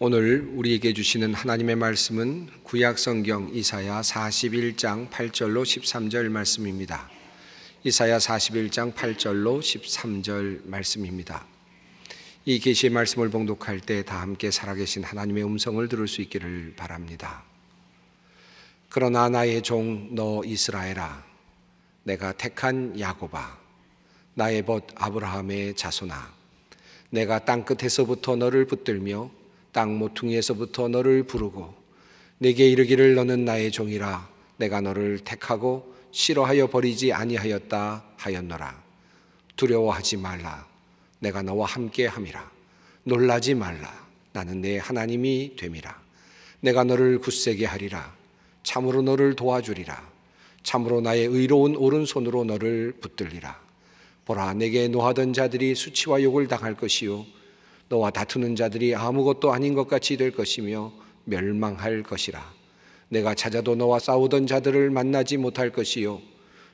오늘 우리에게 주시는 하나님의 말씀은 구약 성경 이사야 41장 8절로 13절 말씀입니다. 이사야 41장 8절로 13절 말씀입니다. 이 계시의 말씀을 봉독할 때 다 함께 살아계신 하나님의 음성을 들을 수 있기를 바랍니다. 그러나 나의 종 너 이스라엘아 내가 택한 야곱아 나의 벗 아브라함의 자손아 내가 땅 끝에서부터 너를 붙들며 땅 모퉁이에서부터 너를 부르고 내게 이르기를 너는 나의 종이라 내가 너를 택하고 싫어하여 버리지 아니하였다 하였노라 두려워하지 말라 내가 너와 함께 함이라 놀라지 말라 나는 내 하나님이 됨이라 내가 너를 굳세게 하리라 참으로 너를 도와주리라 참으로 나의 의로운 오른손으로 너를 붙들리라 보라 내게 노하던 자들이 수치와 욕을 당할 것이요 너와 다투는 자들이 아무것도 아닌 것 같이 될 것이며 멸망할 것이라. 내가 찾아도 너와 싸우던 자들을 만나지 못할 것이요.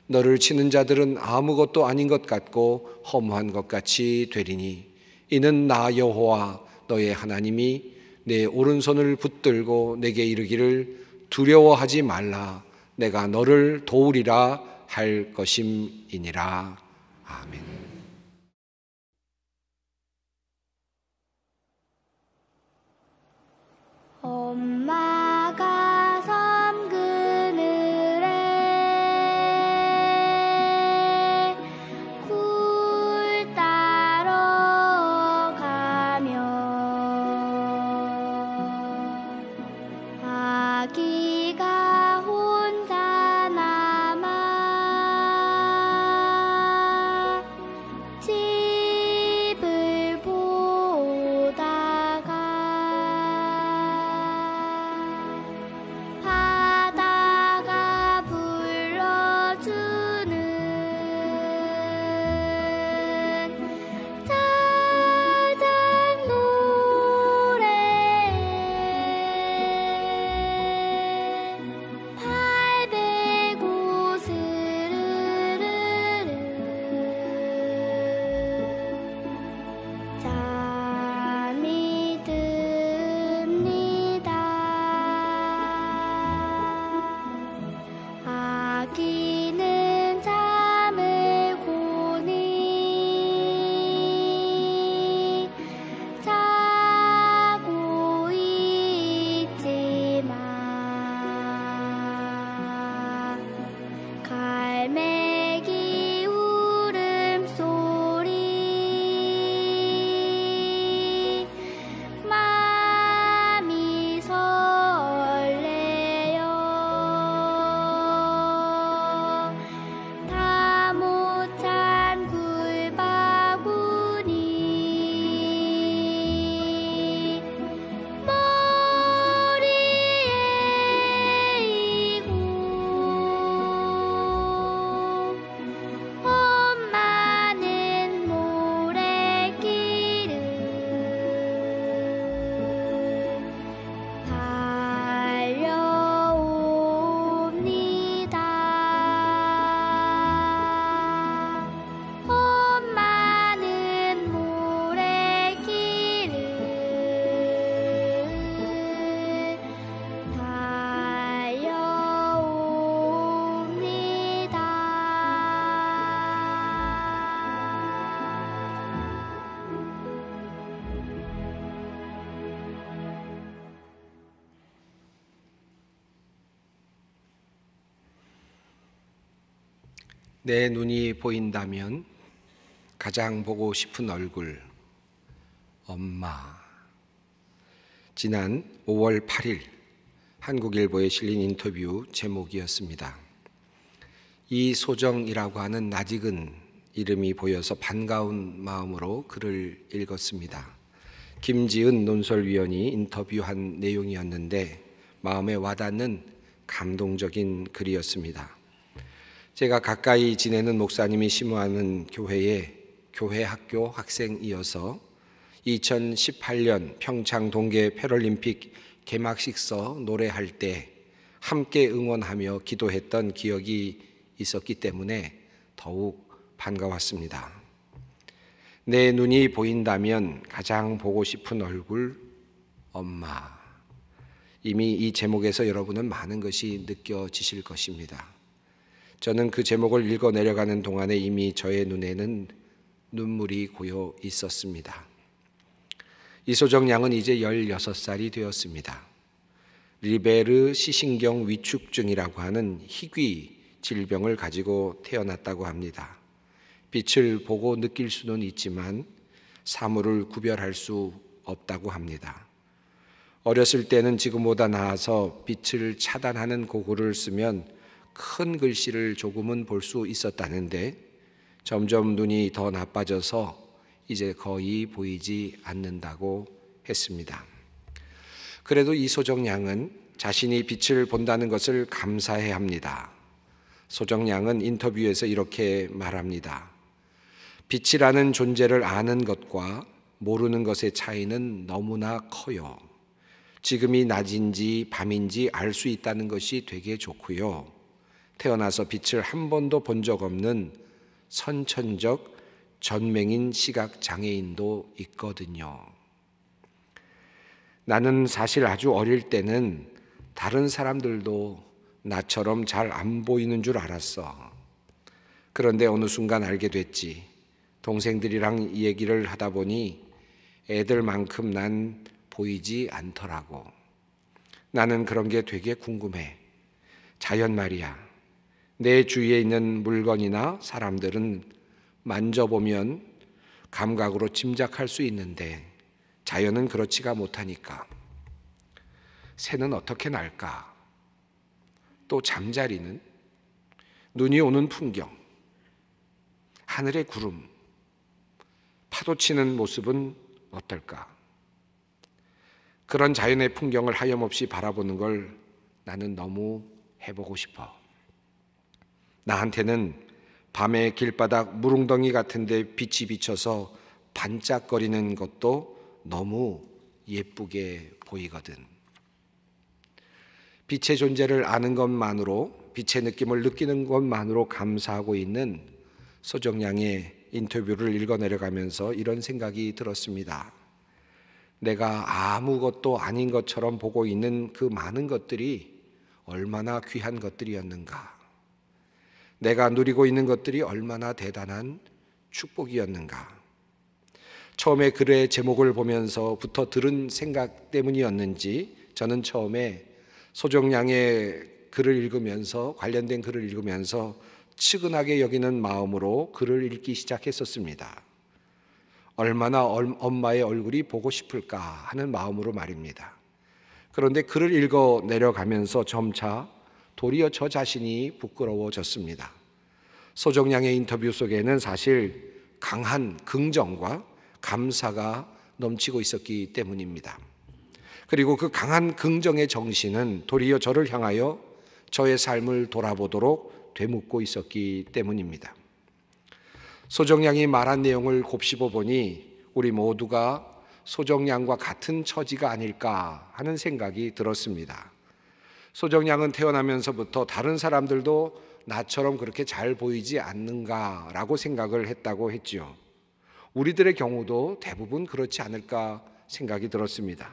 너를 치는 자들은 아무것도 아닌 것 같고 허무한 것 같이 되리니 이는 나 여호와 너의 하나님이 내 오른손을 붙들고 내게 이르기를 두려워하지 말라 내가 너를 도우리라 할 것임이니라 아멘. 엄마가 내 눈이 보인다면 가장 보고 싶은 얼굴, 엄마. 지난 5월 8일 한국일보에 실린 인터뷰 제목이었습니다. 이소정이라고 하는 낯익은 이름이 보여서 반가운 마음으로 글을 읽었습니다. 김지은 논설위원이 인터뷰한 내용이었는데 마음에 와닿는 감동적인 글이었습니다. 제가 가까이 지내는 목사님이 심호하는 교회에 교회 학교 학생이어서 2018년 평창 동계 패럴림픽 개막식서 노래할 때 함께 응원하며 기도했던 기억이 있었기 때문에 더욱 반가웠습니다. 내 눈이 보인다면 가장 보고 싶은 얼굴, 엄마. 이미 이 제목에서 여러분은 많은 것이 느껴지실 것입니다. 저는 그 제목을 읽어 내려가는 동안에 이미 저의 눈에는 눈물이 고여 있었습니다. 이소정 양은 이제 16살이 되었습니다. 리베르 시신경 위축증이라고 하는 희귀 질병을 가지고 태어났다고 합니다. 빛을 보고 느낄 수는 있지만 사물을 구별할 수 없다고 합니다. 어렸을 때는 지금보다 나아서 빛을 차단하는 고글을 쓰면 큰 글씨를 조금은 볼 수 있었다는데 점점 눈이 더 나빠져서 이제 거의 보이지 않는다고 했습니다. 그래도 이 소정 양은 자신이 빛을 본다는 것을 감사해 합니다. 소정 양은 인터뷰에서 이렇게 말합니다. 빛이라는 존재를 아는 것과 모르는 것의 차이는 너무나 커요. 지금이 낮인지 밤인지 알 수 있다는 것이 되게 좋고요. 태어나서 빛을 한 번도 본 적 없는 선천적 전맹인 시각 장애인도 있거든요. 나는 사실 아주 어릴 때는 다른 사람들도 나처럼 잘 안 보이는 줄 알았어. 그런데 어느 순간 알게 됐지. 동생들이랑 얘기를 하다 보니 애들만큼 난 보이지 않더라고. 나는 그런 게 되게 궁금해. 자연 말이야. 내 주위에 있는 물건이나 사람들은 만져보면 감각으로 짐작할 수 있는데 자연은 그렇지가 못하니까 새는 어떻게 날까? 또 잠자리는 눈이 오는 풍경, 하늘의 구름, 파도 치는 모습은 어떨까? 그런 자연의 풍경을 하염없이 바라보는 걸 나는 너무 해보고 싶어. 나한테는 밤에 길바닥 무릉덩이 같은데 빛이 비쳐서 반짝거리는 것도 너무 예쁘게 보이거든. 빛의 존재를 아는 것만으로 빛의 느낌을 느끼는 것만으로 감사하고 있는 소정양의 인터뷰를 읽어 내려가면서 이런 생각이 들었습니다. 내가 아무것도 아닌 것처럼 보고 있는 그 많은 것들이 얼마나 귀한 것들이었는가. 내가 누리고 있는 것들이 얼마나 대단한 축복이었는가. 처음에 글의 제목을 보면서부터 들은 생각 때문이었는지 저는 처음에 소정양의 글을 읽으면서 관련된 글을 읽으면서 측은하게 여기는 마음으로 글을 읽기 시작했었습니다. 얼마나 엄마의 얼굴이 보고 싶을까 하는 마음으로 말입니다. 그런데 글을 읽어 내려가면서 점차 도리어 저 자신이 부끄러워졌습니다. 소정량의 인터뷰 속에는 사실 강한 긍정과 감사가 넘치고 있었기 때문입니다. 그리고 그 강한 긍정의 정신은 도리어 저를 향하여 저의 삶을 돌아보도록 되묻고 있었기 때문입니다. 소정량이 말한 내용을 곱씹어 보니 우리 모두가 소정량과 같은 처지가 아닐까 하는 생각이 들었습니다. 소정양은 태어나면서부터 다른 사람들도 나처럼 그렇게 잘 보이지 않는가라고 생각을 했다고 했지요. 우리들의 경우도 대부분 그렇지 않을까 생각이 들었습니다.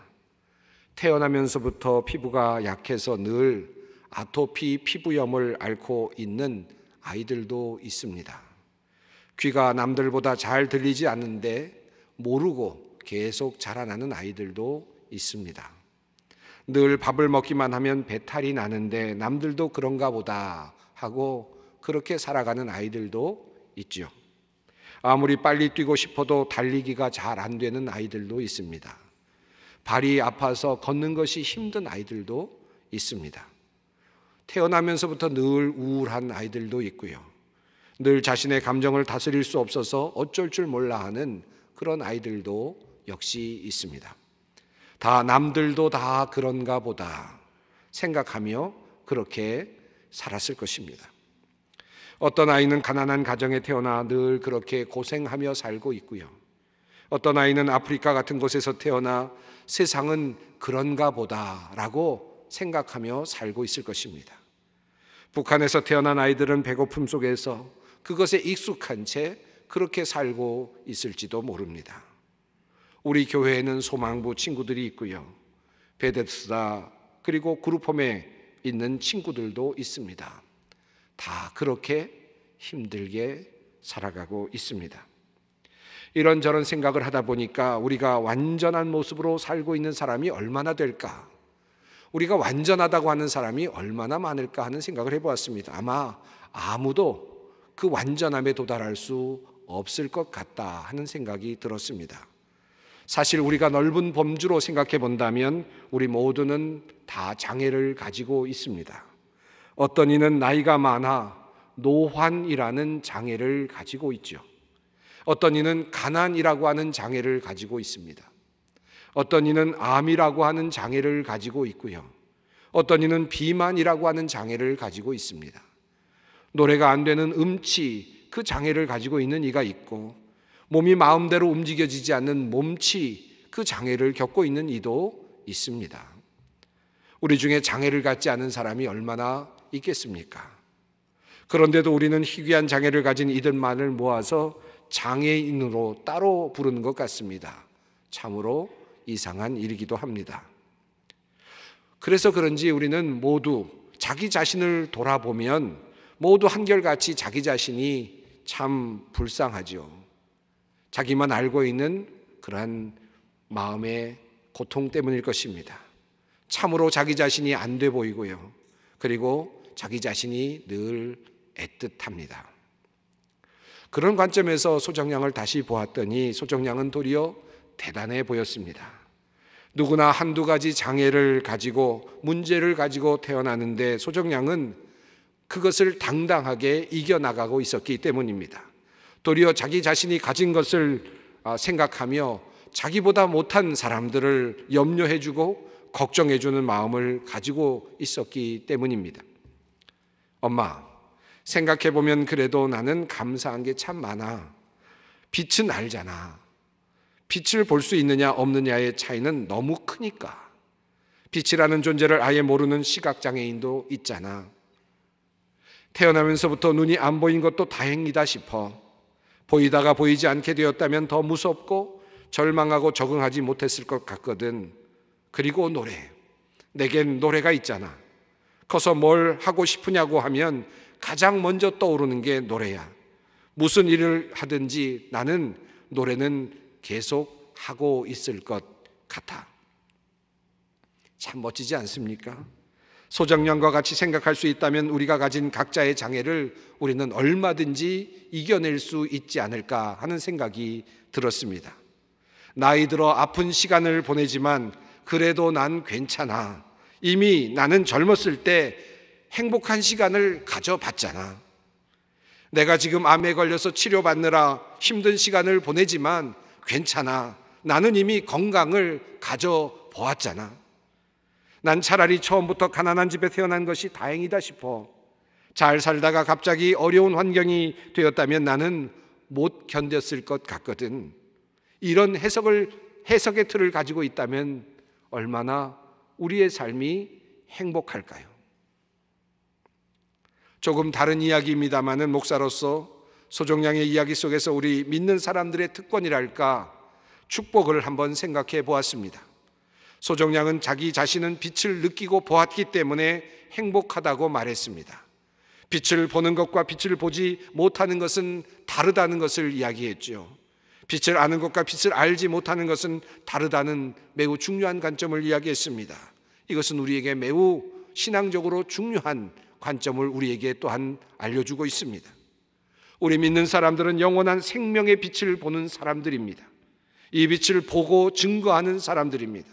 태어나면서부터 피부가 약해서 늘 아토피 피부염을 앓고 있는 아이들도 있습니다. 귀가 남들보다 잘 들리지 않는데 모르고 계속 자라나는 아이들도 있습니다. 늘 밥을 먹기만 하면 배탈이 나는데 남들도 그런가 보다 하고 그렇게 살아가는 아이들도 있죠 아무리 빨리 뛰고 싶어도 달리기가 잘 안 되는 아이들도 있습니다. 발이 아파서 걷는 것이 힘든 아이들도 있습니다. 태어나면서부터 늘 우울한 아이들도 있고요. 늘 자신의 감정을 다스릴 수 없어서 어쩔 줄 몰라 하는 그런 아이들도 역시 있습니다. 다 남들도 다 그런가 보다 생각하며 그렇게 살았을 것입니다. 어떤 아이는 가난한 가정에 태어나 늘 그렇게 고생하며 살고 있고요. 어떤 아이는 아프리카 같은 곳에서 태어나 세상은 그런가 보다라고 생각하며 살고 있을 것입니다. 북한에서 태어난 아이들은 배고픔 속에서 그것에 익숙한 채 그렇게 살고 있을지도 모릅니다. 우리 교회에는 소망부 친구들이 있고요. 베데스다 그리고 그룹홈에 있는 친구들도 있습니다. 다 그렇게 힘들게 살아가고 있습니다. 이런저런 생각을 하다 보니까 우리가 완전한 모습으로 살고 있는 사람이 얼마나 될까? 우리가 완전하다고 하는 사람이 얼마나 많을까 하는 생각을 해보았습니다. 아마 아무도 그 완전함에 도달할 수 없을 것 같다 하는 생각이 들었습니다. 사실 우리가 넓은 범주로 생각해 본다면 우리 모두는 다 장애를 가지고 있습니다. 어떤 이는 나이가 많아 노환이라는 장애를 가지고 있죠. 어떤 이는 가난이라고 하는 장애를 가지고 있습니다. 어떤 이는 암이라고 하는 장애를 가지고 있고요. 어떤 이는 비만이라고 하는 장애를 가지고 있습니다. 노래가 안 되는 음치, 그 장애를 가지고 있는 이가 있고, 몸이 마음대로 움직여지지 않는 몸치 그 장애를 겪고 있는 이도 있습니다. 우리 중에 장애를 갖지 않은 사람이 얼마나 있겠습니까? 그런데도 우리는 희귀한 장애를 가진 이들만을 모아서 장애인으로 따로 부르는 것 같습니다. 참으로 이상한 일이기도 합니다. 그래서 그런지 우리는 모두 자기 자신을 돌아보면 모두 한결같이 자기 자신이 참 불쌍하지요. 자기만 알고 있는 그러한 마음의 고통 때문일 것입니다. 참으로 자기 자신이 안 돼 보이고요. 그리고 자기 자신이 늘 애틋합니다. 그런 관점에서 소정량을 다시 보았더니 소정량은 도리어 대단해 보였습니다. 누구나 한두 가지 장애를 가지고 문제를 가지고 태어나는데 소정량은 그것을 당당하게 이겨나가고 있었기 때문입니다. 도리어 자기 자신이 가진 것을 아, 생각하며 자기보다 못한 사람들을 염려해주고 걱정해주는 마음을 가지고 있었기 때문입니다. 엄마, 생각해보면 그래도 나는 감사한 게 참 많아. 빛은 알잖아. 빛을 볼 수 있느냐 없느냐의 차이는 너무 크니까. 빛이라는 존재를 아예 모르는 시각장애인도 있잖아. 태어나면서부터 눈이 안 보인 것도 다행이다 싶어. 보이다가 보이지 않게 되었다면 더 무섭고 절망하고 적응하지 못했을 것 같거든. 그리고 노래. 내겐 노래가 있잖아. 커서 뭘 하고 싶으냐고 하면 가장 먼저 떠오르는 게 노래야. 무슨 일을 하든지 나는 노래는 계속 하고 있을 것 같아. 참 멋지지 않습니까? 소정령과 같이 생각할 수 있다면 우리가 가진 각자의 장애를 우리는 얼마든지 이겨낼 수 있지 않을까 하는 생각이 들었습니다. 나이 들어 아픈 시간을 보내지만 그래도 난 괜찮아. 이미 나는 젊었을 때 행복한 시간을 가져봤잖아. 내가 지금 암에 걸려서 치료받느라 힘든 시간을 보내지만 괜찮아. 나는 이미 건강을 가져보았잖아. 난 차라리 처음부터 가난한 집에 태어난 것이 다행이다 싶어. 잘 살다가 갑자기 어려운 환경이 되었다면 나는 못 견뎠을 것 같거든. 이런 해석을 해석의 틀을 가지고 있다면 얼마나 우리의 삶이 행복할까요? 조금 다른 이야기입니다만은 목사로서 소종양의 이야기 속에서 우리 믿는 사람들의 특권이랄까 축복을 한번 생각해 보았습니다. 소정량은 자기 자신은 빛을 느끼고 보았기 때문에 행복하다고 말했습니다. 빛을 보는 것과 빛을 보지 못하는 것은 다르다는 것을 이야기했죠. 빛을 아는 것과 빛을 알지 못하는 것은 다르다는 매우 중요한 관점을 이야기했습니다. 이것은 우리에게 매우 신앙적으로 중요한 관점을 우리에게 또한 알려주고 있습니다. 우리 믿는 사람들은 영원한 생명의 빛을 보는 사람들입니다. 이 빛을 보고 증거하는 사람들입니다.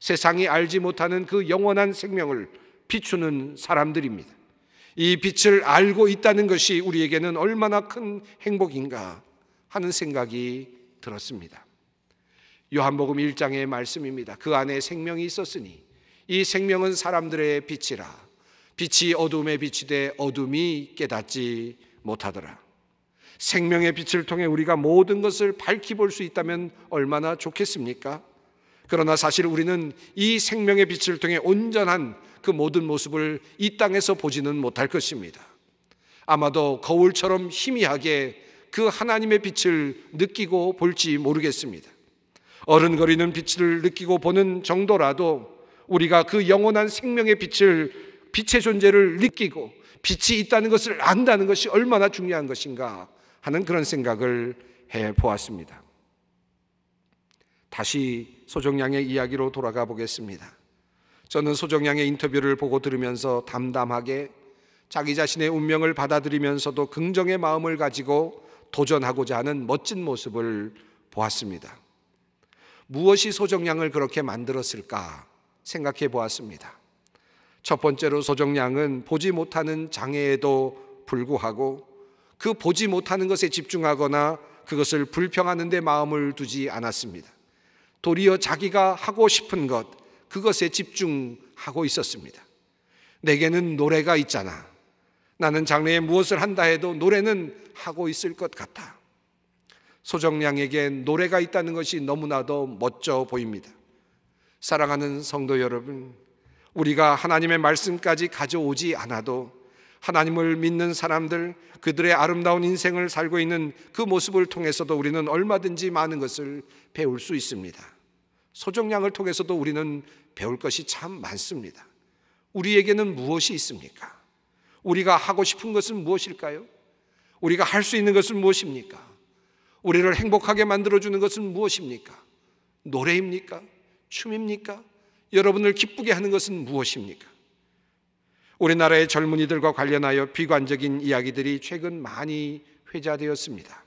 세상이 알지 못하는 그 영원한 생명을 비추는 사람들입니다. 이 빛을 알고 있다는 것이 우리에게는 얼마나 큰 행복인가 하는 생각이 들었습니다. 요한복음 1장의 말씀입니다. 그 안에 생명이 있었으니 이 생명은 사람들의 빛이라 빛이 어둠에 비치되 어둠이 깨닫지 못하더라. 생명의 빛을 통해 우리가 모든 것을 밝히 볼 수 있다면 얼마나 좋겠습니까? 그러나 사실 우리는 이 생명의 빛을 통해 온전한 그 모든 모습을 이 땅에서 보지는 못할 것입니다. 아마도 거울처럼 희미하게 그 하나님의 빛을 느끼고 볼지 모르겠습니다. 어른거리는 빛을 느끼고 보는 정도라도 우리가 그 영원한 생명의 빛을 빛의 존재를 느끼고 빛이 있다는 것을 안다는 것이 얼마나 중요한 것인가 하는 그런 생각을 해 보았습니다. 다시 소정양의 이야기로 돌아가 보겠습니다. 저는 소정양의 인터뷰를 보고 들으면서 담담하게 자기 자신의 운명을 받아들이면서도 긍정의 마음을 가지고 도전하고자 하는 멋진 모습을 보았습니다. 무엇이 소정양을 그렇게 만들었을까 생각해 보았습니다. 첫 번째로 소정양은 보지 못하는 장애에도 불구하고 그 보지 못하는 것에 집중하거나 그것을 불평하는 데 마음을 두지 않았습니다. 도리어 자기가 하고 싶은 것, 그것에 집중하고 있었습니다. 내게는 노래가 있잖아. 나는 장래에 무엇을 한다 해도 노래는 하고 있을 것 같아. 소정량에게 노래가 있다는 것이 너무나도 멋져 보입니다. 사랑하는 성도 여러분, 우리가 하나님의 말씀까지 가져오지 않아도 하나님을 믿는 사람들, 그들의 아름다운 인생을 살고 있는 그 모습을 통해서도 우리는 얼마든지 많은 것을 배울 수 있습니다. 소정량을 통해서도 우리는 배울 것이 참 많습니다. 우리에게는 무엇이 있습니까? 우리가 하고 싶은 것은 무엇일까요? 우리가 할 수 있는 것은 무엇입니까? 우리를 행복하게 만들어주는 것은 무엇입니까? 노래입니까? 춤입니까? 여러분을 기쁘게 하는 것은 무엇입니까? 우리나라의 젊은이들과 관련하여 비관적인 이야기들이 최근 많이 회자되었습니다.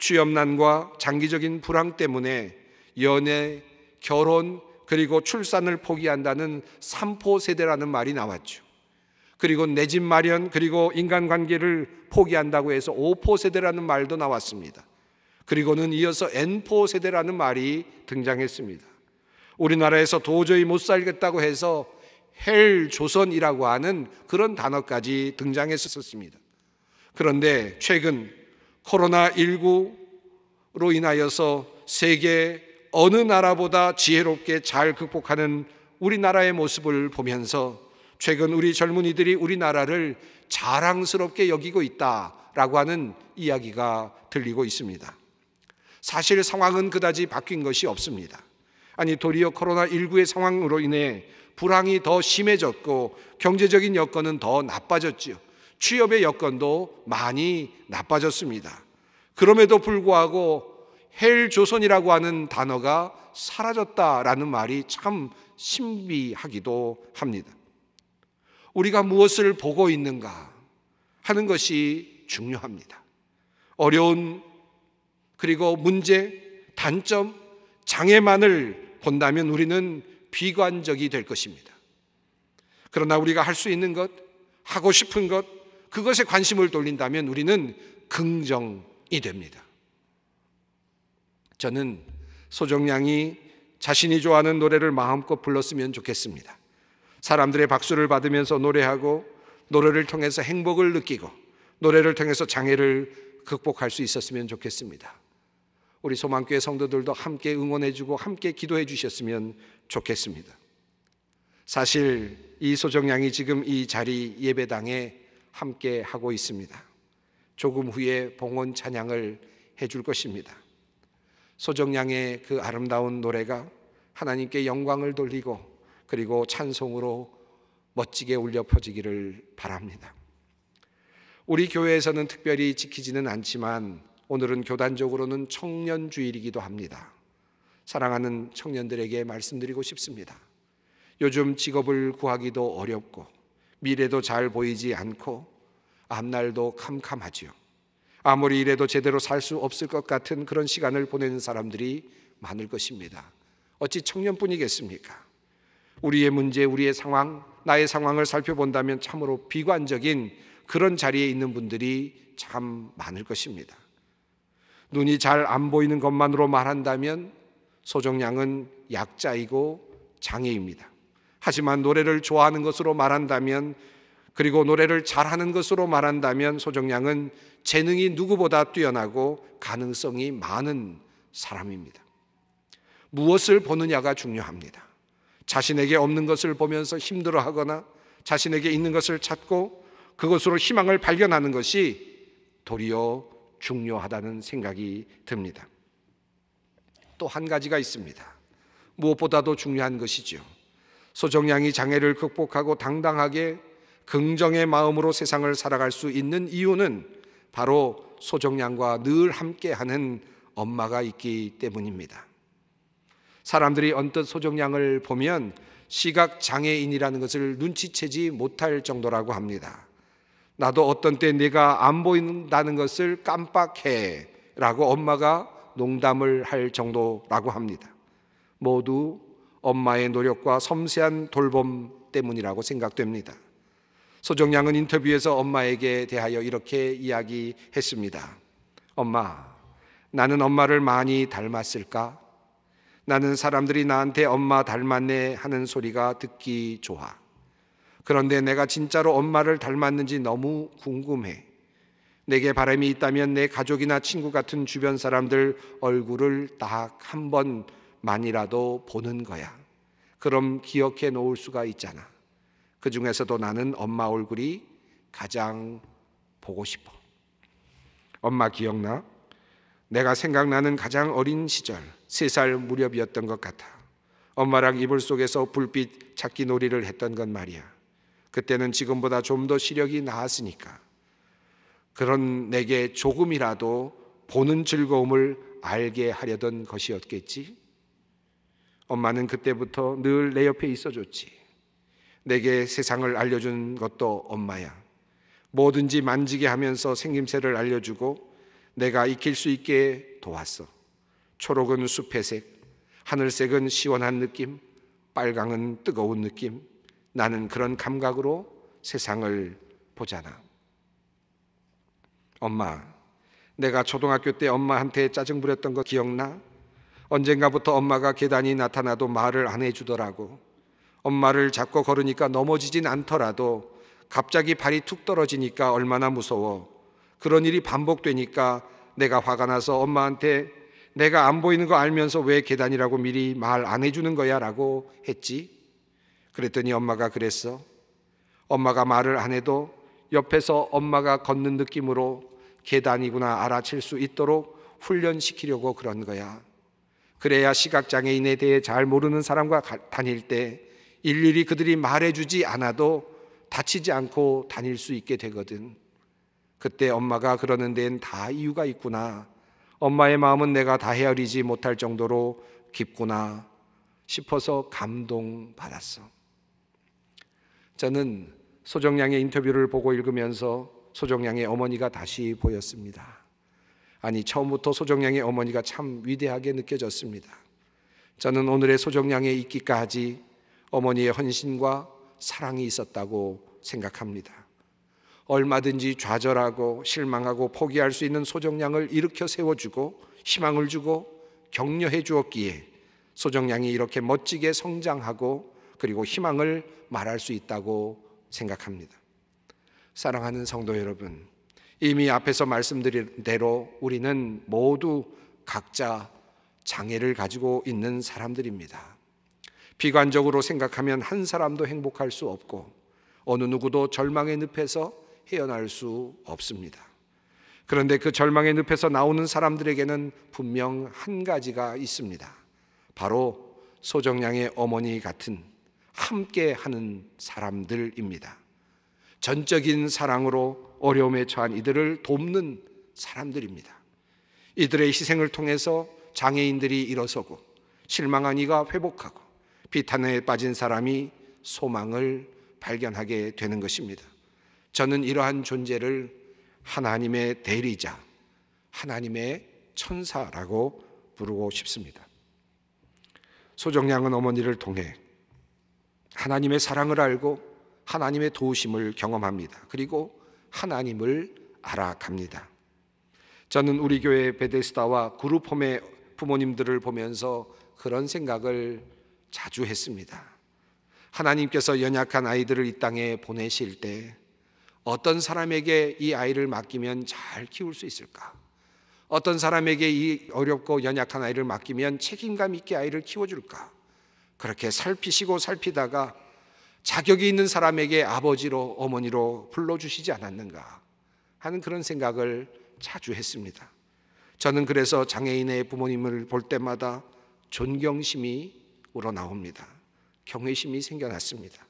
취업난과 장기적인 불황 때문에 연애, 결혼 그리고 출산을 포기한다는 삼포 세대라는 말이 나왔죠. 그리고 내 집 마련 그리고 인간관계를 포기한다고 해서 오포 세대라는 말도 나왔습니다. 그리고는 이어서 N포 세대라는 말이 등장했습니다. 우리나라에서 도저히 못 살겠다고 해서 헬 조선이라고 하는 그런 단어까지 등장했었습니다. 그런데 최근 코로나19로 인하여서 세계 어느 나라보다 지혜롭게 잘 극복하는 우리나라의 모습을 보면서 최근 우리 젊은이들이 우리나라를 자랑스럽게 여기고 있다라고 하는 이야기가 들리고 있습니다. 사실 상황은 그다지 바뀐 것이 없습니다. 아니 도리어 코로나19의 상황으로 인해 불황이 더 심해졌고 경제적인 여건은 더 나빠졌지요. 취업의 여건도 많이 나빠졌습니다. 그럼에도 불구하고 헬조선이라고 하는 단어가 사라졌다라는 말이 참 신비하기도 합니다. 우리가 무엇을 보고 있는가 하는 것이 중요합니다. 어려운 그리고 문제, 단점, 장애만을 본다면 우리는 비관적이 될 것입니다. 그러나 우리가 할 수 있는 것, 하고 싶은 것, 그것에 관심을 돌린다면 우리는 긍정이 됩니다. 저는 소정양이 자신이 좋아하는 노래를 마음껏 불렀으면 좋겠습니다. 사람들의 박수를 받으면서 노래하고 노래를 통해서 행복을 느끼고 노래를 통해서 장애를 극복할 수 있었으면 좋겠습니다. 우리 소망교회 성도들도 함께 응원해주고 함께 기도해 주셨으면 좋겠습니다. 사실 이 소정양이 지금 이 자리 예배당에 함께 하고 있습니다. 조금 후에 봉헌 찬양을 해줄 것입니다. 소정양의 그 아름다운 노래가 하나님께 영광을 돌리고 그리고 찬송으로 멋지게 울려 퍼지기를 바랍니다. 우리 교회에서는 특별히 지키지는 않지만 오늘은 교단적으로는 청년 주일이기도 합니다. 사랑하는 청년들에게 말씀드리고 싶습니다. 요즘 직업을 구하기도 어렵고 미래도 잘 보이지 않고 앞날도 캄캄하지요. 아무리 일해도 제대로 살 수 없을 것 같은 그런 시간을 보내는 사람들이 많을 것입니다. 어찌 청년뿐이겠습니까? 우리의 문제, 우리의 상황, 나의 상황을 살펴본다면 참으로 비관적인 그런 자리에 있는 분들이 참 많을 것입니다. 눈이 잘 안 보이는 것만으로 말한다면 소정량은 약자이고 장애입니다. 하지만 노래를 좋아하는 것으로 말한다면 그리고 노래를 잘하는 것으로 말한다면 소정양은 재능이 누구보다 뛰어나고 가능성이 많은 사람입니다. 무엇을 보느냐가 중요합니다. 자신에게 없는 것을 보면서 힘들어 하거나 자신에게 있는 것을 찾고 그것으로 희망을 발견하는 것이 도리어 중요하다는 생각이 듭니다. 또 한 가지가 있습니다. 무엇보다도 중요한 것이죠. 소정양이 장애를 극복하고 당당하게 긍정의 마음으로 세상을 살아갈 수 있는 이유는 바로 소정양과 늘 함께하는 엄마가 있기 때문입니다. 사람들이 언뜻 소정양을 보면 시각 장애인이라는 것을 눈치채지 못할 정도라고 합니다. 나도 어떤 때 내가 안 보인다는 것을 깜빡해 라고 엄마가 농담을 할 정도라고 합니다. 모두 엄마의 노력과 섬세한 돌봄 때문이라고 생각됩니다. 소정양은 인터뷰에서 엄마에게 대하여 이렇게 이야기했습니다. 엄마, 나는 엄마를 많이 닮았을까? 나는 사람들이 나한테 엄마 닮았네 하는 소리가 듣기 좋아. 그런데 내가 진짜로 엄마를 닮았는지 너무 궁금해. 내게 바람이 있다면 내 가족이나 친구 같은 주변 사람들 얼굴을 딱 한 번만이라도 보는 거야. 그럼 기억해 놓을 수가 있잖아. 그 중에서도 나는 엄마 얼굴이 가장 보고 싶어. 엄마 기억나? 내가 생각나는 가장 어린 시절, 세 살 무렵이었던 것 같아. 엄마랑 이불 속에서 불빛 찾기 놀이를 했던 건 말이야. 그때는 지금보다 좀 더 시력이 나았으니까. 그런 내게 조금이라도 보는 즐거움을 알게 하려던 것이었겠지? 엄마는 그때부터 늘 내 옆에 있어 줬지. 내게 세상을 알려준 것도 엄마야. 뭐든지 만지게 하면서 생김새를 알려주고 내가 익힐 수 있게 도왔어. 초록은 숲의 색 하늘색은 시원한 느낌, 빨강은 뜨거운 느낌. 나는 그런 감각으로 세상을 보잖아. 엄마, 내가 초등학교 때 엄마한테 짜증 부렸던 거 기억나? 언젠가부터 엄마가 계단이 나타나도 말을 안 해주더라고. 엄마를 잡고 걸으니까 넘어지진 않더라도 갑자기 발이 툭 떨어지니까 얼마나 무서워. 그런 일이 반복되니까 내가 화가 나서 엄마한테 내가 안 보이는 거 알면서 왜 계단이라고 미리 말 안 해주는 거야 라고 했지. 그랬더니 엄마가 그랬어. 엄마가 말을 안 해도 옆에서 엄마가 걷는 느낌으로 계단이구나 알아챌 수 있도록 훈련시키려고 그런 거야. 그래야 시각장애인에 대해 잘 모르는 사람과 다닐 때 일일이 그들이 말해주지 않아도 다치지 않고 다닐 수 있게 되거든. 그때 엄마가 그러는 데엔 다 이유가 있구나. 엄마의 마음은 내가 다 헤아리지 못할 정도로 깊구나 싶어서 감동받았어. 저는 소정양의 인터뷰를 보고 읽으면서 소정양의 어머니가 다시 보였습니다. 아니, 처음부터 소정양의 어머니가 참 위대하게 느껴졌습니다. 저는 오늘의 소정양에 있기까지 어머니의 헌신과 사랑이 있었다고 생각합니다. 얼마든지 좌절하고 실망하고 포기할 수 있는 소정량을 일으켜 세워주고 희망을 주고 격려해 주었기에 소정량이 이렇게 멋지게 성장하고 그리고 희망을 말할 수 있다고 생각합니다. 사랑하는 성도 여러분, 이미 앞에서 말씀드린 대로 우리는 모두 각자 장애를 가지고 있는 사람들입니다. 비관적으로 생각하면 한 사람도 행복할 수 없고 어느 누구도 절망의 늪에서 헤어날 수 없습니다. 그런데 그 절망의 늪에서 나오는 사람들에게는 분명 한 가지가 있습니다. 바로 소정양의 어머니 같은 함께 하는 사람들입니다. 전적인 사랑으로 어려움에 처한 이들을 돕는 사람들입니다. 이들의 희생을 통해서 장애인들이 일어서고 실망한 이가 회복하고 비탄에 빠진 사람이 소망을 발견하게 되는 것입니다. 저는 이러한 존재를 하나님의 대리자, 하나님의 천사라고 부르고 싶습니다. 소정양은 어머니를 통해 하나님의 사랑을 알고 하나님의 도우심을 경험합니다. 그리고 하나님을 알아갑니다. 저는 우리 교회 베데스다와 그룹홈의 부모님들을 보면서 그런 생각을 자주 했습니다. 하나님께서 연약한 아이들을 이 땅에 보내실 때 어떤 사람에게 이 아이를 맡기면 잘 키울 수 있을까? 어떤 사람에게 이 어렵고 연약한 아이를 맡기면 책임감 있게 아이를 키워줄까? 그렇게 살피시고 살피다가 자격이 있는 사람에게 아버지로 어머니로 불러주시지 않았는가 하는 그런 생각을 자주 했습니다. 저는 그래서 장애인의 부모님을 볼 때마다 존경심이 우러나옵니다. 경외심이 생겨났습니다.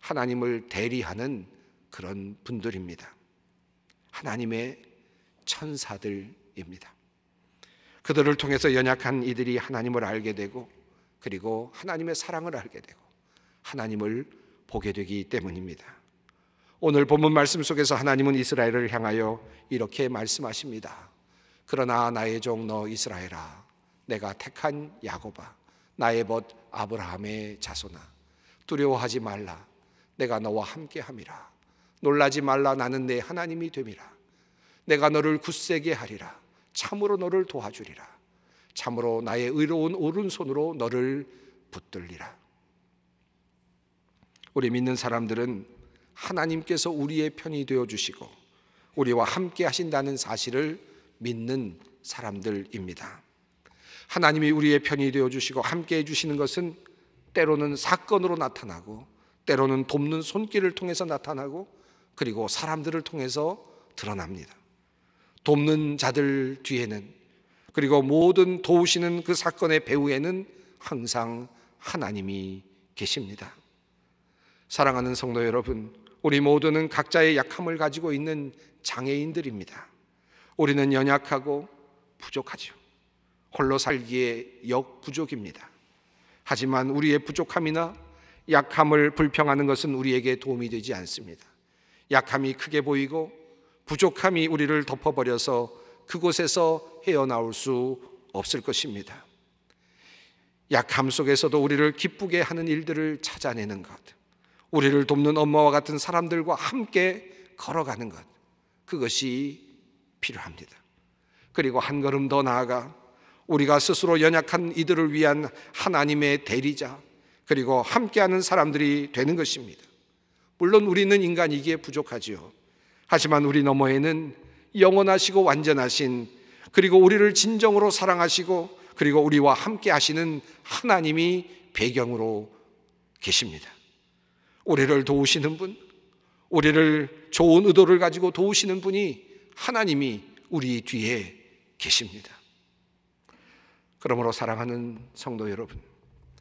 하나님을 대리하는 그런 분들입니다. 하나님의 천사들입니다. 그들을 통해서 연약한 이들이 하나님을 알게 되고 그리고 하나님의 사랑을 알게 되고 하나님을 보게 되기 때문입니다. 오늘 본문 말씀 속에서 하나님은 이스라엘을 향하여 이렇게 말씀하십니다. 그러나 나의 종 너 이스라엘아 내가 택한 야곱아 나의 벗 아브라함의 자손아 두려워하지 말라 내가 너와 함께 함이라 놀라지 말라 나는 내 하나님이 됨이라 내가 너를 굳세게 하리라 참으로 너를 도와주리라 참으로 나의 의로운 오른손으로 너를 붙들리라 우리 믿는 사람들은 하나님께서 우리의 편이 되어 주시고 우리와 함께 하신다는 사실을 믿는 사람들입니다. 하나님이 우리의 편이 되어 주시고 함께 해 주시는 것은 때로는 사건으로 나타나고 때로는 돕는 손길을 통해서 나타나고 그리고 사람들을 통해서 드러납니다. 돕는 자들 뒤에는 그리고 모든 도우시는 그 사건의 배후에는 항상 하나님이 계십니다. 사랑하는 성도 여러분, 우리 모두는 각자의 약함을 가지고 있는 장애인들입니다. 우리는 연약하고 부족하죠. 홀로 살기에 역부족입니다. 하지만 우리의 부족함이나 약함을 불평하는 것은 우리에게 도움이 되지 않습니다. 약함이 크게 보이고 부족함이 우리를 덮어버려서 그곳에서 헤어나올 수 없을 것입니다. 약함 속에서도 우리를 기쁘게 하는 일들을 찾아내는 것, 우리를 돕는 엄마와 같은 사람들과 함께 걸어가는 것, 그것이 필요합니다. 그리고 한 걸음 더 나아가 우리가 스스로 연약한 이들을 위한 하나님의 대리자 그리고 함께하는 사람들이 되는 것입니다. 물론 우리는 인간이기에 부족하지요. 하지만 우리 너머에는 영원하시고 완전하신 그리고 우리를 진정으로 사랑하시고 그리고 우리와 함께 하시는 하나님이 배경으로 계십니다. 우리를 도우시는 분, 우리를 좋은 의도를 가지고 도우시는 분이 하나님이 우리 뒤에 계십니다. 그러므로 사랑하는 성도 여러분,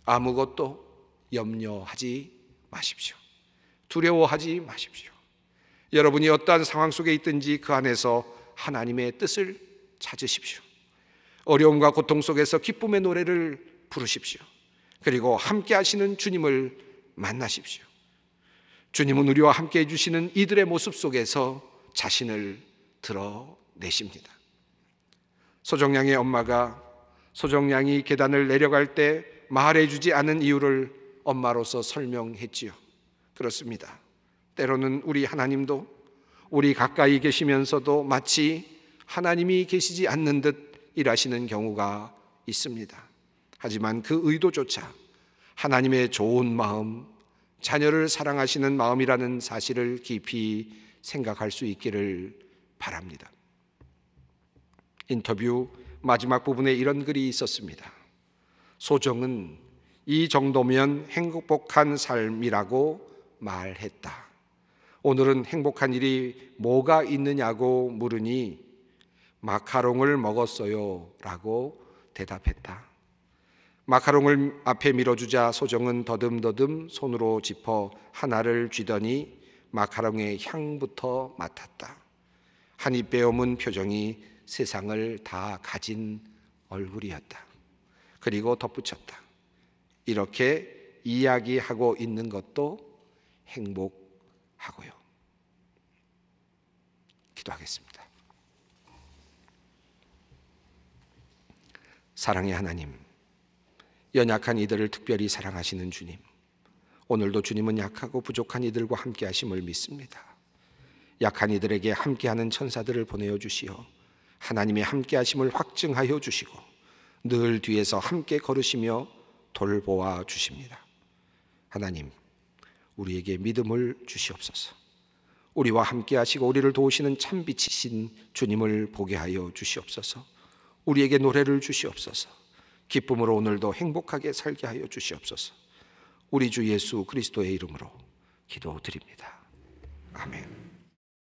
아무것도 염려하지 마십시오. 두려워하지 마십시오. 여러분이 어떠한 상황 속에 있든지 그 안에서 하나님의 뜻을 찾으십시오. 어려움과 고통 속에서 기쁨의 노래를 부르십시오. 그리고 함께 하시는 주님을 만나십시오. 주님은 우리와 함께 해주시는 이들의 모습 속에서 자신을 드러내십니다. 소정양의 엄마가 소정양이 계단을 내려갈 때 말해주지 않은 이유를 엄마로서 설명했지요. 그렇습니다. 때로는 우리 하나님도 우리 가까이 계시면서도 마치 하나님이 계시지 않는 듯 일하시는 경우가 있습니다. 하지만 그 의도조차 하나님의 좋은 마음, 자녀를 사랑하시는 마음이라는 사실을 깊이 생각할 수 있기를 바랍니다. 인터뷰 마지막 부분에 이런 글이 있었습니다. 소정은 이 정도면 행복한 삶이라고 말했다. 오늘은 행복한 일이 뭐가 있느냐고 물으니 마카롱을 먹었어요 라고 대답했다. 마카롱을 앞에 밀어주자 소정은 더듬더듬 손으로 짚어 하나를 쥐더니 마카롱의 향부터 맡았다. 한입 빼앗은 표정이 세상을 다 가진 얼굴이었다. 그리고 덧붙였다. 이렇게 이야기하고 있는 것도 행복하고요. 기도하겠습니다. 사랑의 하나님, 연약한 이들을 특별히 사랑하시는 주님, 오늘도 주님은 약하고 부족한 이들과 함께 하심을 믿습니다. 약한 이들에게 함께하는 천사들을 보내어 주시오 하나님의 함께 하심을 확증하여 주시고 늘 뒤에서 함께 걸으시며 돌보아 주십니다. 하나님, 우리에게 믿음을 주시옵소서. 우리와 함께 하시고 우리를 도우시는 참 빛이신 주님을 보게 하여 주시옵소서. 우리에게 노래를 주시옵소서. 기쁨으로 오늘도 행복하게 살게 하여 주시옵소서. 우리 주 예수 그리스도의 이름으로 기도드립니다. 아멘.